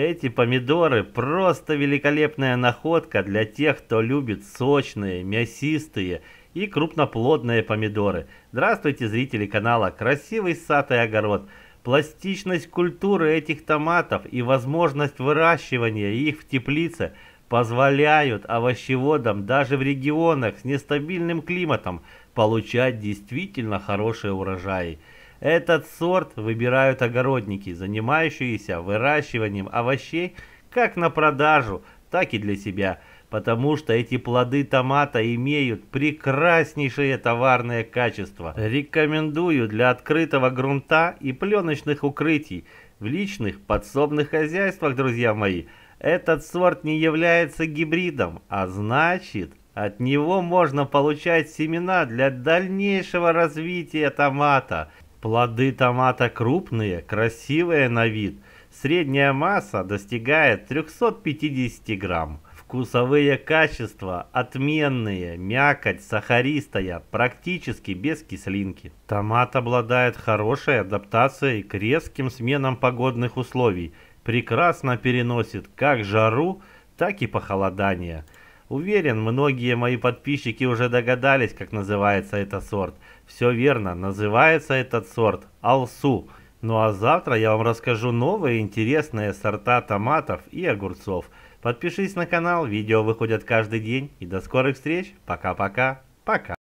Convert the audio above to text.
Эти помидоры просто великолепная находка для тех, кто любит сочные, мясистые и крупноплодные помидоры. Здравствуйте, зрители канала «Красивый сад и огород». Пластичность культуры этих томатов и возможность выращивания их в теплице позволяют овощеводам даже в регионах с нестабильным климатом получать действительно хорошие урожаи. Этот сорт выбирают огородники, занимающиеся выращиванием овощей как на продажу, так и для себя, потому что эти плоды томата имеют прекраснейшие товарные качества. Рекомендую для открытого грунта и пленочных укрытий в личных подсобных хозяйствах, друзья мои. Этот сорт не является гибридом, а значит от него можно получать семена для дальнейшего развития томата. Плоды томата крупные, красивые на вид. Средняя масса достигает 350 грамм. Вкусовые качества отменные, мякоть сахаристая, практически без кислинки. Томат обладает хорошей адаптацией к резким сменам погодных условий. Прекрасно переносит как жару, так и похолодание. Уверен, многие мои подписчики уже догадались, как называется этот сорт. Все верно, называется этот сорт алсу. Ну а завтра я вам расскажу новые интересные сорта томатов и огурцов. Подпишись на канал, видео выходят каждый день. И до скорых встреч, пока-пока, пока. -пока. пока.